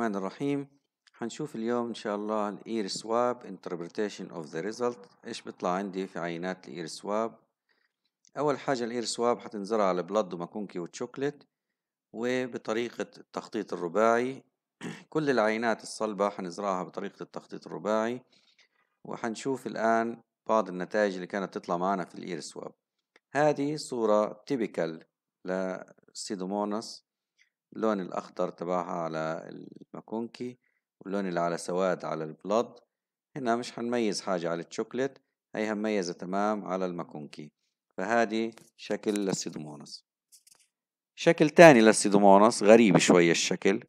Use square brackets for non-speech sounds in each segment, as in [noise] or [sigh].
الرحمن الرحيم هنشوف اليوم ان شاء الله الاير سواب انتربريتيشن اوف ذا ريزلت ايش بيطلع عندي في عينات الاير سواب اول حاجه الاير سواب حتنزرع على بلد وماكونكي وتشوكلت وبطريقه التخطيط الرباعي [clears throat] كل العينات الصلبه حنزرعها بطريقه التخطيط الرباعي وحنشوف الان بعض النتائج اللي كانت تطلع معنا في الاير سواب هذه صوره تيبيكال لسيدوموناس اللون الأخضر تبعها على الماكونكي واللون اللي على سواد على البلد هنا مش هنميز حاجة على التشوكلت هي مميزة تمام على الماكونكي فهذه شكل للسيدومونس شكل تاني للسيدومونس غريب شوية الشكل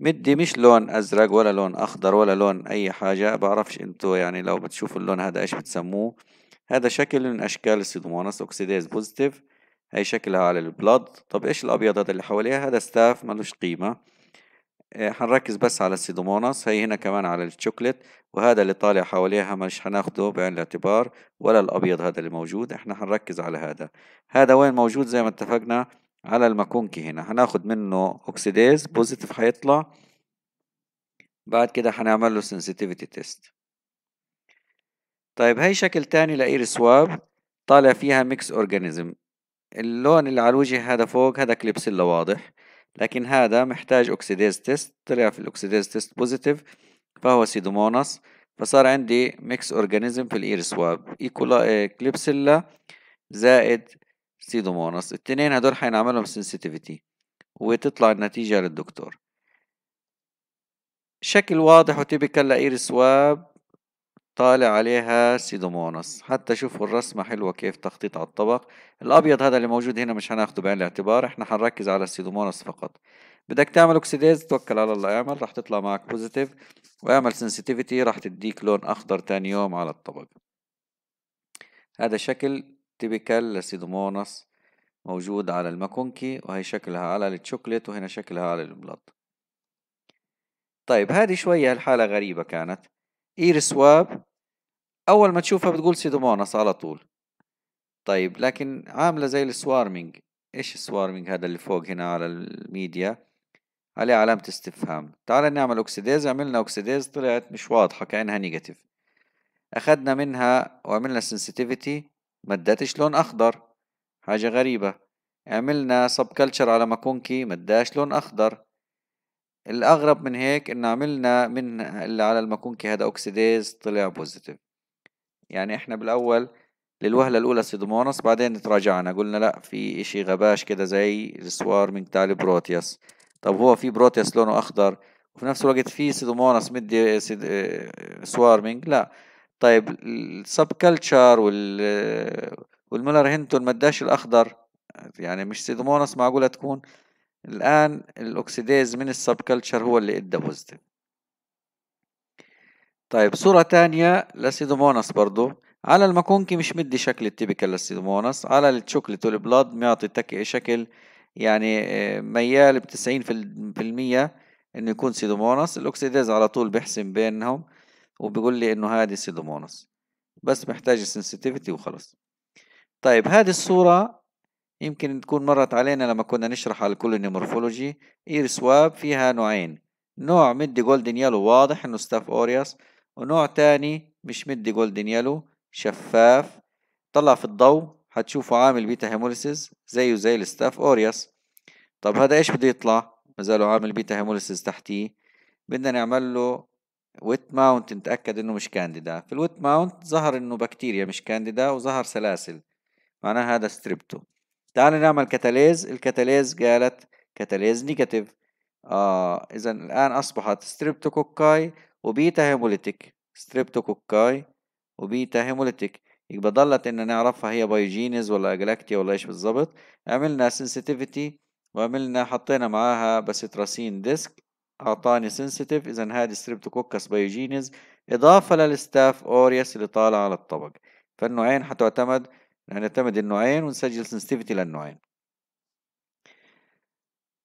مدي مش لون أزرق ولا لون أخضر ولا لون أي حاجة بعرفش انتو يعني لو بتشوفوا اللون هذا ايش بتسموه هذا شكل من أشكال السيدومونس أوكسيديز بوزيتيف هي شكلها على البلاد طب ايش الابيض هذا اللي حواليها هذا ستاف ملوش قيمه آه، حنركز بس على السيدوموناس هي هنا كمان على الشوكليت وهذا اللي طالع حواليها مش هناخده بعين الاعتبار ولا الابيض هذا اللي موجود احنا حنركز على هذا هذا وين موجود زي ما اتفقنا على المكونكي هنا هناخد منه اوكسيديز بوزيتيف حيطلع بعد كده حنعمل له سنسيتيفيتي تيست طيب هي شكل تاني لإير سواب طالع فيها ميكس اورجانيزم اللون اللي على الوجه هذا فوق هذا كليبسيلا واضح لكن هذا محتاج اوكسيديز تيست طلع في الاوكسيديز تيست بوزيتيف فهو سيدوموناس فصار عندي ميكس اورجانيزم في الاير سواب ايكولا كليبسيلا زائد سيدوموناس التنين هدول حينعملهم سنسيتيفيتي وتطلع النتيجة للدكتور شكل واضح وتيبيكال لإير سواب طالع عليها سيدومونس حتى شوفوا الرسمة حلوة كيف تخطيط على الطبق الأبيض هذا اللي موجود هنا مش هناخده بعين الاعتبار احنا هنركز على السيدومونس فقط بدك تعمل اوكسيديز توكل على الله اعمل راح تطلع معك بوزيتيف واعمل سنسيتيفيتي راح تديك لون أخضر تاني يوم على الطبق هذا شكل تيبيكال لسيدومونس موجود على الماكونكي وهي شكلها على التشوكلت وهنا شكلها على البلاط طيب هذه شوية الحالة غريبة كانت اير سواب اول ما تشوفها بتقول سيدوموناس على طول طيب لكن عامله زي السوارمينج ايش السوارمينج هذا اللي فوق هنا على الميديا عليه علامة استفهام تعال نعمل اوكسيديز عملنا اوكسيديز طلعت مش واضحة كأنها نيجاتيف اخدنا منها وعملنا سنسيتيفيتي ما ادتش لون اخضر حاجة غريبة عملنا سب كلتشر على ماكونكي ما لون اخضر الأغرب من هيك إنه عملنا من اللي على المكونكي هذا أوكسيديز طلع بوزيتيف يعني إحنا بالأول للوهلة الأولى سيدومونس بعدين تراجعنا قلنا لا في إشي غباش كده زي السوار من تاع البروتياس طب هو في بروتياس لونه أخضر وفي نفس الوقت في سيدومونس مدي آه، سيد... آه، سوارمينج لا طيب السب كلتشر وال آه، والمولر هنتون مداش الاخضر يعني مش سيدومونس معقوله تكون الآن الأوكسيديز من السب كلتشر هو اللي إدى بوزيتيف طيب صورة تانية لسيدومونس برضو على المكونكي مش مدي شكل التيبيكال لاسيدوموناس على التشوكلت والبلاد معطي تكئ شكل يعني آه، ميال بتسعين في المية انه يكون سيدوموناس الاوكسيديز على طول بيحسم بينهم وبيقول لي انه هذه سيدوموناس بس محتاج سنسيتيفيتي وخلص طيب هذه الصورة يمكن تكون مرت علينا لما كنا نشرح على الكولوني مورفولوجي اير سواب فيها نوعين نوع مدي جولدن يالو واضح انه ستاف اورياس ونوع تاني مش مدي جولدن يالو شفاف طلع في الضوء هتشوفه عامل بيتا هيموليسيز زيه زي الستاف اورياس طب هذا ايش بده يطلع مازاله عامل بيتا هيموليسيز تحتيه بدنا نعمل له ويت ماونت نتاكد انه مش كانديدا في الويت ماونت ظهر انه بكتيريا مش كانديدا وظهر سلاسل معناها هذا ستريبتو تعال نعمل كتاليز الكتاليز قالت كتاليز نيجاتيف آه إذا الآن أصبحت ستريبتوكوكاي وبيتا هيموليتيك ستريبتوكوكاي وبيتا هيموليتيك يبقى ضلت إن نعرفها هي بايجينيز ولا جلاكتيا ولا إيش بالظبط عملنا سنسيتيفيتي وعملنا حطينا معاها باسيتراسين ديسك أعطاني سنسيتيف إذا هذه ستريبتوكوكس بايجينيز إضافة للستاف أوريس اللي طالع على الطبق فالنوعين حتعتمد هنعتمد النوعين ونسجل سنسيفتي للنوعين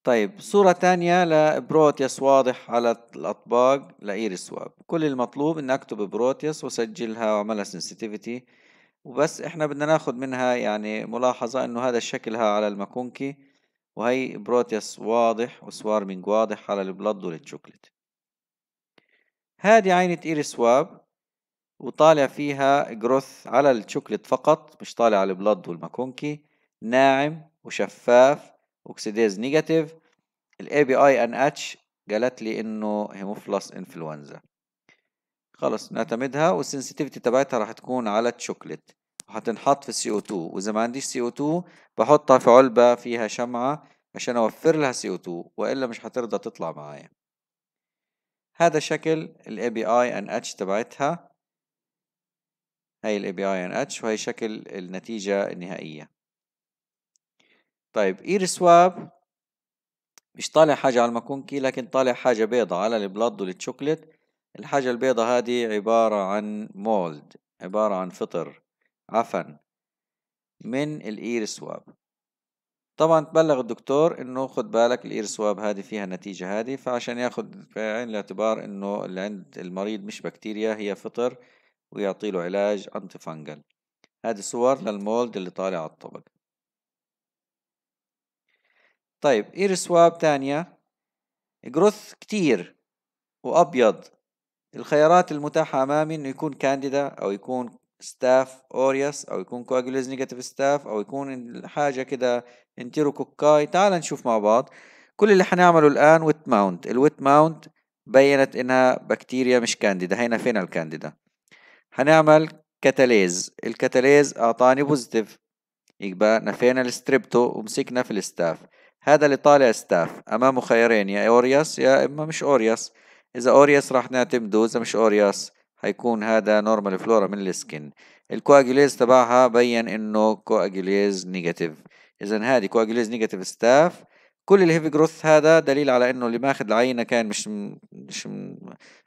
طيب صورة تانية لبروتيس واضح على الأطباق لإيريس سواب كل المطلوب إن أكتب بروتيس وأسجلها وأعملها sensitivity وبس إحنا بدنا ناخد منها يعني ملاحظة إنه هذا شكلها على المكونكي وهي بروتيس واضح وسوارمينج واضح على البلد والتشوكلت هذه عينة إيريس سواب وطالع فيها جروث على الشوكليت فقط مش طالع على البلد والماكونكي ناعم وشفاف اوكسيديز نيجاتيف الاي بي اي ان اتش قالت لي انه هيموفلس انفلونزا خلص نعتمدها والسنسيتيفيتي تبعتها راح تكون على الشوكليت وهتنحط في السي او 2 واذا ما عنديش سي او 2 بحطها في علبه فيها شمعه عشان اوفر لها سي او 2 والا مش هترضى تطلع معايا هذا شكل الاي بي اي ان اتش تبعتها هاي الاي بي اي ان اتش وهي شكل النتيجة النهائية طيب اير سواب مش طالع حاجة على كي لكن طالع حاجة بيضة على البلد والتشوكلت الحاجة البيضة هذه عبارة عن مولد عبارة عن فطر عفن من الاير سواب طبعا تبلغ الدكتور انه خد بالك الاير سواب هذه فيها النتيجة هذه فعشان ياخد في عين الاعتبار انه اللي عند المريض مش بكتيريا هي فطر ويعطي له علاج أنتي فانجل هذه صور للمولد اللي طالع على الطبق طيب اير سواب تانية جروث كتير وأبيض الخيارات المتاحة أمامي إنه يكون كانديدا أو يكون ستاف اوريوس أو يكون كواجوليز نيجاتيف ستاف أو يكون حاجة كده انتيروكوكاي تعال نشوف مع بعض كل اللي حنعمله الآن ويت ماونت الويت ماونت بينت إنها بكتيريا مش كانديدا هنا فين الكانديدا هنعمل كاتاليز الكاتاليز اعطاني بوزيتيف يبقى نفينا الستريبتو ومسكنا في الستاف هذا اللي طالع ستاف امامه خيارين يا اورياس يا اما مش اورياس اذا اورياس راح نعتمده اذا مش اورياس هيكون هذا نورمال فلورا من السكن الكواجوليز تبعها بين انه كواجوليز نيجاتيف اذا هذه كواجوليز نيجاتيف ستاف كل الهيفي جروث هذا دليل على انه اللي ماخذ العينه كان مش مش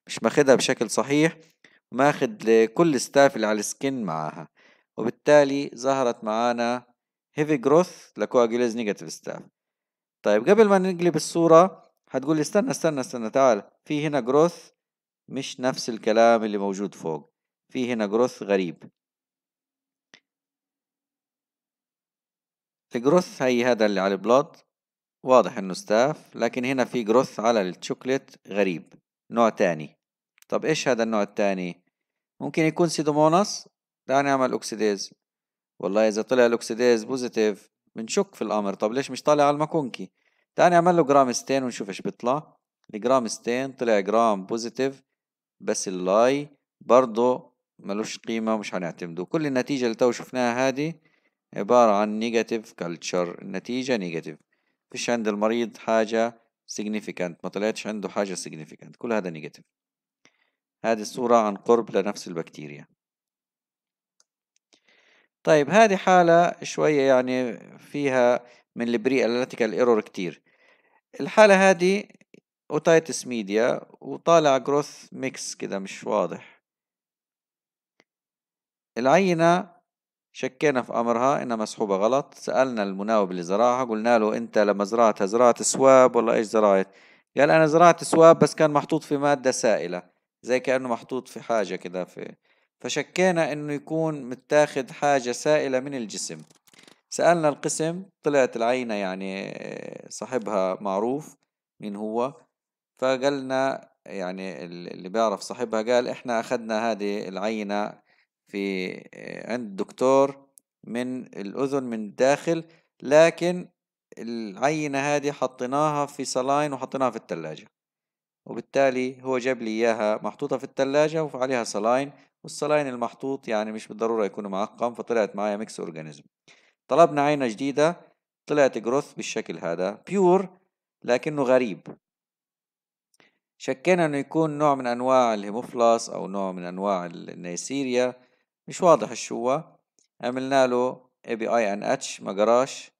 مش ماخذها بشكل صحيح ماخد لكل ستاف اللي على السكن معاها وبالتالي ظهرت معانا هيفي جروث لكواجيليز نيجاتيف ستاف طيب قبل ما نقلب الصورة هتقول لي استنى استنى استنى تعال في هنا جروث مش نفس الكلام اللي موجود فوق في هنا جروث غريب الجروث هي هذا اللي على البلاد واضح انه ستاف لكن هنا في جروث على الشوكليت غريب نوع تاني طب إيش هذا النوع الثاني ممكن يكون سيدوموناس تعال نعمل اوكسيديز والله إذا طلع الاوكسيديز بوزيتيف بنشك في الأمر طب ليش مش طالع على الماكونكي تعال نعمل له جرام ستين ونشوف إيش بيطلع الجرام ستين طلع جرام بوزيتيف بس اللاي برضه ملوش قيمة ومش هنعتمده كل النتيجة اللي تو شفناها هادي عبارة عن نيجاتيف كلتشر النتيجة نيجاتيف فيش عند المريض حاجة سيجنيفيكانت ما طلعتش عنده حاجة سيجنيفيكانت كل هذا نيجاتيف هذه الصورة عن قرب لنفس البكتيريا طيب هذه حالة شوية يعني فيها من البري ألالتيكال ايرور كتير الحالة هذه اوتايتس ميديا وطالع جروث ميكس كده مش واضح العينة شكينا في أمرها إنها مسحوبة غلط سألنا المناوب اللي زرعها قلنا له أنت لما زرعتها زرعت سواب ولا إيش زرعت قال أنا زرعت سواب بس كان محطوط في مادة سائلة زي كأنه محطوط في حاجة كده في فشكينا إنه يكون متاخد حاجة سائلة من الجسم سألنا القسم طلعت العينة يعني صاحبها معروف مين هو فقالنا يعني اللي بيعرف صاحبها قال إحنا أخذنا هذه العينة في عند الدكتور من الأذن من الداخل لكن العينة هذه حطيناها في صلاين وحطيناها في الثلاجة وبالتالي هو جاب لي اياها محطوطه في الثلاجه وعليها صلاين والصلاين المحطوط يعني مش بالضروره يكون معقم فطلعت معايا ميكس اورجانيزم طلبنا عينه جديده طلعت جروث بالشكل هذا بيور لكنه غريب شكينا انه يكون نوع من انواع الهيموفلاس او نوع من انواع النيسيريا مش واضح شو هو عملنا له اي بي اي ان اتش ما قراش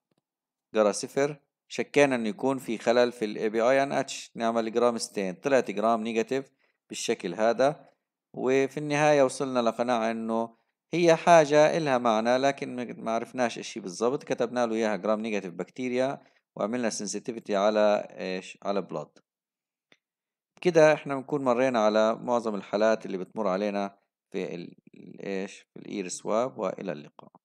قرا صفر شكينا انه يكون في خلل في الاي بي اي ان اتش نعمل جرام ستين طلعت جرام نيجاتيف بالشكل هذا وفي النهاية وصلنا لقناعة انه هي حاجة إلها معنى لكن ما عرفناش إشي بالضبط كتبنا له إياها جرام نيجاتيف بكتيريا وعملنا سنسيتيفيتي على إيش على بلود كده إحنا بنكون مرينا على معظم الحالات اللي بتمر علينا في الايش في الإير سواب وإلى اللقاء